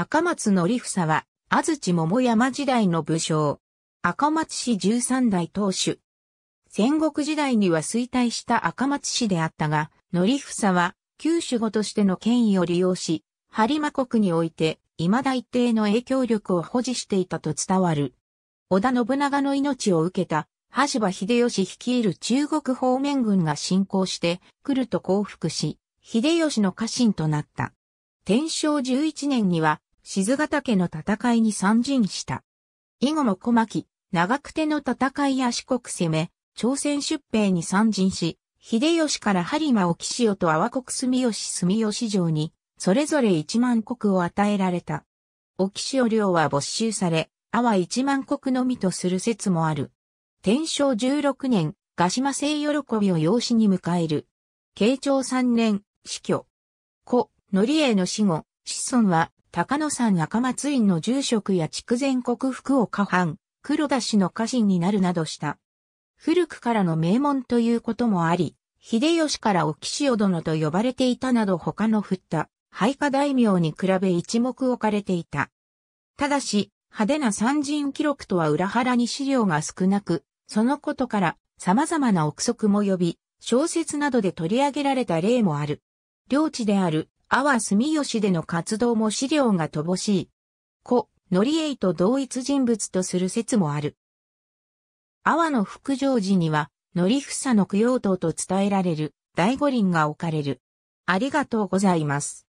赤松則房は、安土桃山時代の武将。赤松氏十三代当主。戦国時代には衰退した赤松氏であったが、則房は、旧守護としての権威を利用し、播磨国において、未だ一定の影響力を保持していたと伝わる。織田信長の命を受けた、羽柴秀吉率いる中国方面軍が侵攻して、来ると降伏し、秀吉の家臣となった。天正11年には、静ヶ岳の戦いに参陣した。以後も小牧、長久手の戦いや四国攻め、朝鮮出兵に参陣し、秀吉から播磨を岸尾と阿波国住吉住吉城に、それぞれ一万国を与えられた。お岸尾領は没収され、阿波一万国のみとする説もある。天正十六年、鹿島聖喜びを養子に迎える。慶長三年、死去。子、リエの死後、子孫は高野山赤松院の住職や筑前国福岡藩、黒田氏の家臣になるなどした。古くからの名門ということもあり、秀吉からお岸尾殿と呼ばれていたなど他の振った配下大名に比べ一目置かれていた。ただし、派手な三人記録とは裏腹に資料が少なく、そのことから様々な憶測も呼び、小説などで取り上げられた例もある。領地である阿波住吉での活動も資料が乏しい。故、のりえいと同一人物とする説もある。阿波の福常寺には、のりふの供養塔と伝えられる、大五輪が置かれる。ありがとうございます。